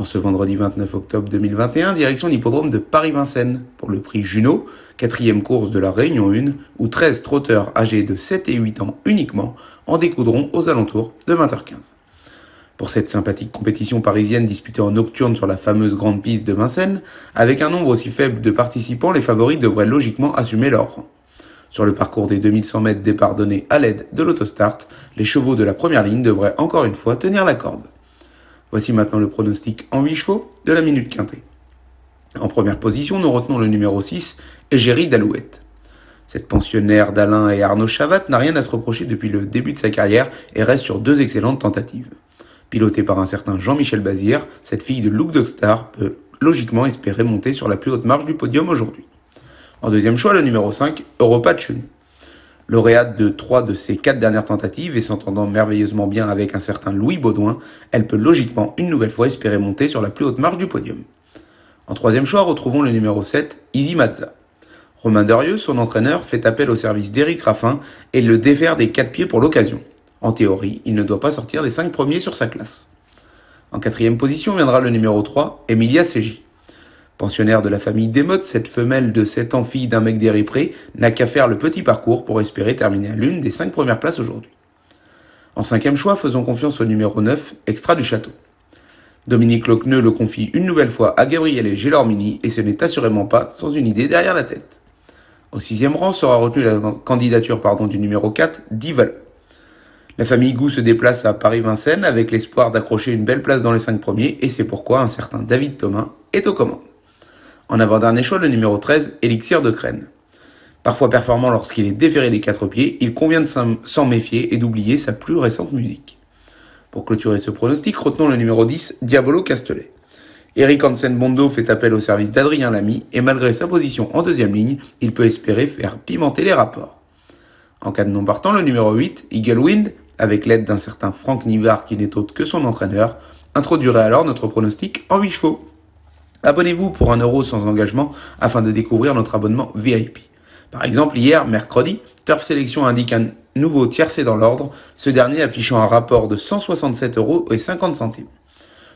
En ce vendredi 29 octobre 2021, direction l'hippodrome de Paris-Vincennes pour le prix Juno, quatrième course de la Réunion 1, où 13 trotteurs âgés de 7 et 8 ans uniquement en découdront aux alentours de 20h15. Pour cette sympathique compétition parisienne disputée en nocturne sur la fameuse grande piste de Vincennes, avec un nombre aussi faible de participants, les favoris devraient logiquement assumer leur rang. Sur le parcours des 2100 mètres départ donné à l'aide de l'autostart, les chevaux de la première ligne devraient encore une fois tenir la corde. Voici maintenant le pronostic en 8 chevaux de la minute quintée. En première position, nous retenons le numéro 6, Égérie d'Alouette. Cette pensionnaire d'Alain et Arnaud Chavat n'a rien à se reprocher depuis le début de sa carrière et reste sur deux excellentes tentatives. Pilotée par un certain Jean-Michel Bazière, cette fille de Luke Dogstar peut logiquement espérer monter sur la plus haute marge du podium aujourd'hui. En deuxième choix, le numéro 5, Europa Chun. Lauréate de trois de ses quatre dernières tentatives et s'entendant merveilleusement bien avec un certain Louis Baudouin, elle peut logiquement une nouvelle fois espérer monter sur la plus haute marche du podium. En troisième choix, retrouvons le numéro 7, Izzy Mazza. Romain Derieux, son entraîneur, fait appel au service d'Éric Raffin et le défère des quatre pieds pour l'occasion. En théorie, il ne doit pas sortir des cinq premiers sur sa classe. En quatrième position viendra le numéro 3, Emilia Ségi. Pensionnaire de la famille Desmottes, cette femelle de 7 ans fille d'un mec d'Éripré n'a qu'à faire le petit parcours pour espérer terminer à l'une des 5 premières places aujourd'hui. En cinquième choix, faisons confiance au numéro 9, Extra du Château. Dominique Locneux le confie une nouvelle fois à et Gélormini et ce n'est assurément pas sans une idée derrière la tête. Au sixième rang sera retenue la candidature pardon, du numéro 4, Dival. La famille Gou se déplace à Paris-Vincennes avec l'espoir d'accrocher une belle place dans les cinq premiers et c'est pourquoi un certain David Thomas est aux commandes. En avant-dernier choix, le numéro 13, Elixir de Crène. Parfois performant lorsqu'il est déféré des quatre pieds, il convient de s'en méfier et d'oublier sa plus récente musique. Pour clôturer ce pronostic, retenons le numéro 10, Diabolo Castellet. Eric Hansen Bondo fait appel au service d'Adrien Lamy et malgré sa position en deuxième ligne, il peut espérer faire pimenter les rapports. En cas de non partant, le numéro 8, Eagle Wind, avec l'aide d'un certain Franck Nivard qui n'est autre que son entraîneur, introduirait alors notre pronostic en 8 chevaux. Abonnez-vous pour un euro sans engagement afin de découvrir notre abonnement VIP. Par exemple, hier, mercredi, Turf Sélection indique un nouveau tiercé dans l'ordre, ce dernier affichant un rapport de 167 euros et 50 centimes.